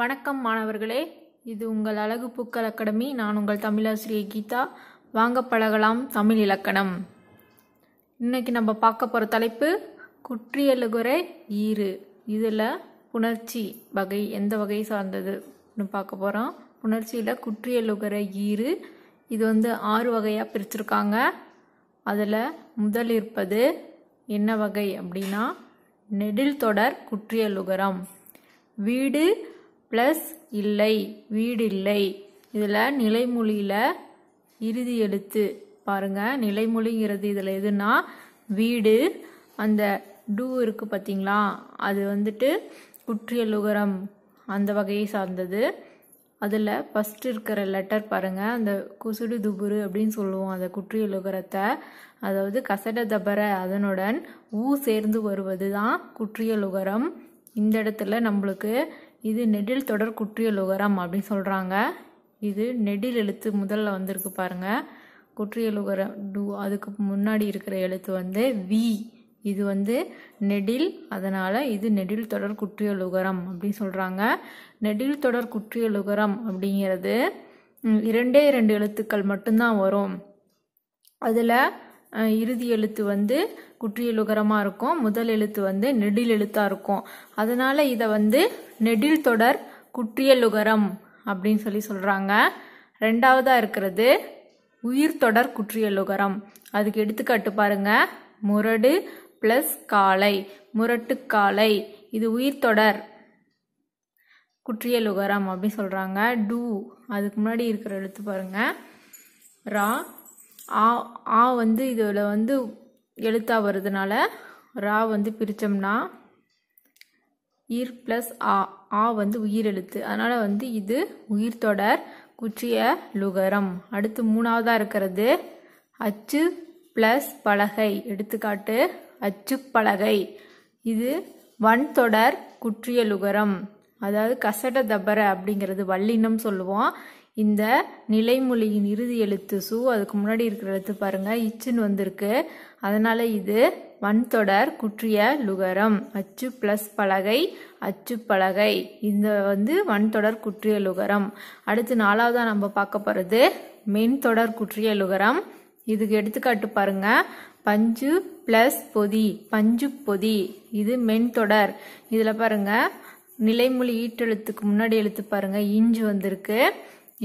வணக்கம் மாணவர்களே இது உங்கள் அழகு பூக்கள் அகாடமி நான் உங்கள் தமிழாசிரியை கீதா வாங்க பழகலாம் தமிழ் இலக்கணம் இன்னைக்கு நம்ம பார்க்க போகிற தலைப்பு குற்றியலுகுறை ஈறு இதில் புணர்ச்சி வகை எந்த வகையை சார்ந்ததுன்னு பார்க்க போகிறோம் புணர்ச்சியில் குற்றியலுகுறை ஈறு இது வந்து ஆறு வகையாக பிரிச்சிருக்காங்க அதில் முதல் இருப்பது என்ன வகை அப்படின்னா நெடில் தொடர் குற்றியலுகரம் வீடு ப்ளஸ் இல்லை வீடில்லை இதில் நிலைமொழியில் இறுதி எழுத்து பாருங்கள் நிலைமொழிங்கிறது இதில் எதுனா வீடு அந்த டூ இருக்குது பார்த்தீங்களா அது வந்துட்டு குற்றியலுகரம் அந்த வகையை சார்ந்தது அதில் ஃபஸ்ட்டு இருக்கிற லெட்டர் பாருங்கள் அந்த குசுடு துபுரு அப்படின்னு சொல்லுவோம் அந்த குற்றியலுகரத்தை அதாவது கசட தபர அதனுடன் ஊ சேர்ந்து வருவது தான் குற்றியலுகரம் இந்த இடத்துல நம்மளுக்கு இது நெடில் தொடர் குற்றியலுகரம் அப்படின்னு சொல்கிறாங்க இது நெடில் எழுத்து முதல்ல வந்திருக்கு பாருங்கள் குற்றியலுகரம் டூ அதுக்கு முன்னாடி இருக்கிற எழுத்து வந்து வி இது வந்து நெடில் அதனால் இது நெடில் தொடர் குற்றியலுகரம் அப்படின்னு சொல்கிறாங்க நெடில் தொடர் குற்றியலுகரம் அப்படிங்கிறது இரண்டே இரண்டு எழுத்துக்கள் மட்டும்தான் வரும் அதில் இறுதி எழுத்து வந்து குற்றியலுகரமாக இருக்கும் முதல் எழுத்து வந்து நெடில் எழுத்தாக இருக்கும் அதனால் இதை வந்து நெடில் தொடர் குற்றியலுகரம் அப்படின்னு சொல்லி சொல்கிறாங்க ரெண்டாவதாக இருக்கிறது உயிர் தொடர் குற்றியலுகரம் அதுக்கு எடுத்துக்காட்டு பாருங்க முரடு ப்ளஸ் முரட்டு காளை இது உயிர் தொடர் குற்றியலுகரம் அப்படின்னு சொல்கிறாங்க டூ அதுக்கு முன்னாடி இருக்கிற எழுத்து பாருங்க ரா ஆ ஆ வந்து இதில் வந்து எழுத்தாக வருதுனால ரா வந்து பிரித்தோம்னா ஈர் ப்ளஸ் ஆ ஆ வந்து உயிர் எழுத்து அதனால் வந்து இது உயிர் தொடர் குற்றிய லுகரம் அடுத்து மூணாவதாக இருக்கிறது அச்சு ப்ளஸ் பலகை எடுத்துக்காட்டு அச்சு பலகை இது வன்தொடர் லுகரம் அதாவது கசட தபர அப்படிங்கிறது வல்லினம் சொல்லுவோம் இந்த நிலைமொழியின் இறுதி எழுத்து சு அதுக்கு முன்னாடி இருக்கிற எழுத்து பாருங்கள் இச்சுன்னு வந்திருக்கு அதனால் இது வன்தொடர் குற்றிய லுகரம் அச்சு ப்ளஸ் பலகை அச்சு பலகை இந்த வந்து வன்தொடர் குற்றிய லுகரம் அடுத்து நாலாவதாக நம்ம பார்க்க போகிறது மென்தொடர் குற்றிய லுகரம் இதுக்கு எடுத்துக்காட்டு பாருங்க பஞ்சு ப்ளஸ் பொதி பஞ்சு பொதி இது மென்தொடர் இதில் பாருங்கள் நிலைமொழி ஈட்டெழுத்துக்கு முன்னாடி எழுத்து பாருங்கள் இஞ்சு வந்திருக்கு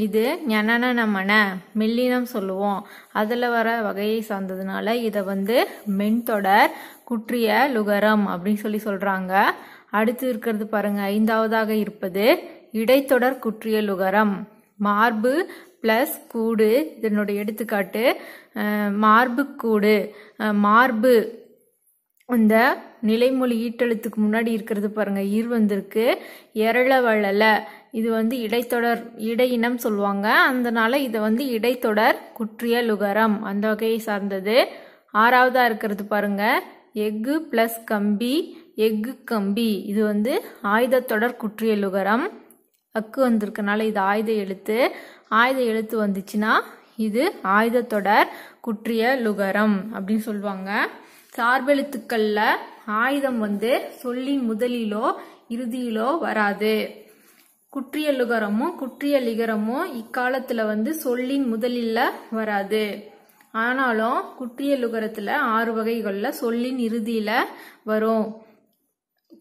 இது ஞனன நமன மெல்லினம் சொல்லுவோம் அதில் வர வகையை சார்ந்ததுனால இதை வந்து மென்தொடர் குற்றிய லுகரம் அப்படின்னு சொல்லி சொல்கிறாங்க அடுத்து இருக்கிறது பாருங்க ஐந்தாவதாக இருப்பது இடைத்தொடர் குற்றிய லுகரம் மார்பு பிளஸ் கூடு இதனுடைய எடுத்துக்காட்டு மார்பு கூடு மார்பு இந்த நிலைமொழி ஈட்டெழுத்துக்கு முன்னாடி இருக்கிறது பாருங்க ஈர் வந்திருக்கு எரள வளல இது வந்து இடைத்தொடர் இடையினம் சொல்லுவாங்க அதனால இது வந்து இடைத்தொடர் குற்றிய லுகரம் அந்த வகையை சார்ந்தது ஆறாவதா இருக்கிறது பாருங்க எஃகு பிளஸ் கம்பி எஃகு கம்பி இது வந்து ஆயுதத்தொடர் குற்றிய லுகரம் அக்கு வந்திருக்கனால இது ஆயுத எழுத்து ஆயுத எழுத்து வந்துச்சுன்னா இது ஆயுதத்தொடர் குற்றிய லுகரம் அப்படின்னு சொல்லுவாங்க சார்பெழுத்துக்களில் ஆயுதம் வந்து சொல்லி முதலிலோ இறுதியிலோ வராது குற்றியலுகரமோ குற்றியலிகரமோ இக்காலத்தில் வந்து சொல்லின் முதலில் வராது ஆனாலும் குற்றியலுகரத்தில் ஆறு வகைகளில் சொல்லின் இறுதியில் வரும்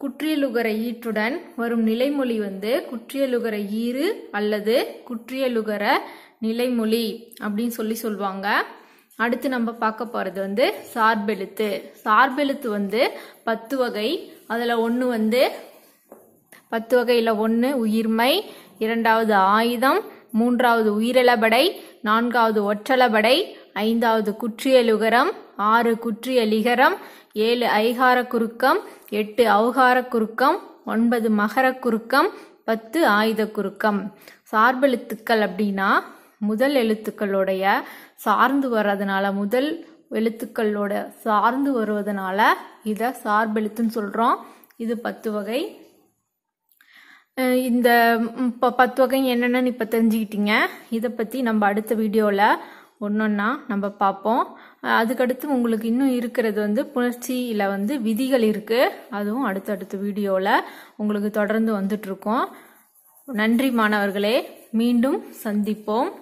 குற்றியலுகர ஈற்றுடன் வரும் நிலைமொழி வந்து குற்றியலுகர ஈறு அல்லது குற்றியலுகர நிலைமொழி அப்படின்னு சொல்லி சொல்லுவாங்க அடுத்து நம்ம பார்க்க போகிறது வந்து சார்பெழுத்து சார்பெழுத்து வந்து பத்து வகை அதில் ஒன்று வந்து பத்து வகையில் ஒன்று உயிர்மை இரண்டாவது ஆயுதம் மூன்றாவது உயிரிழபடை நான்காவது ஒற்றளபடை ஐந்தாவது குற்றியலுகரம் ஆறு குற்றியலிகரம் ஏழு ஐகார குறுக்கம் எட்டு அவகார குறுக்கம் ஒன்பது மகர குறுக்கம் பத்து ஆயுத குறுக்கம் சார்பெழுத்துக்கள் அப்படின்னா முதல் எழுத்துக்களுடைய சார்ந்து வர்றதுனால முதல் எழுத்துக்களோட சார்ந்து வருவதனால இதை சார்பெழுத்துன்னு சொல்கிறோம் இது பத்து வகை இந்த இப்போ பத்து வகை என்னென்னு இப்போ தெரிஞ்சுக்கிட்டீங்க இதை பற்றி நம்ம அடுத்த வீடியோவில் ஒன்றொன்னா நம்ம பார்ப்போம் அதுக்கடுத்து உங்களுக்கு இன்னும் இருக்கிறது வந்து புணர்ச்சியில் வந்து விதிகள் இருக்குது அதுவும் அடுத்தடுத்த வீடியோவில் உங்களுக்கு தொடர்ந்து வந்துட்ருக்கோம் நன்றி மாணவர்களே மீண்டும் சந்திப்போம்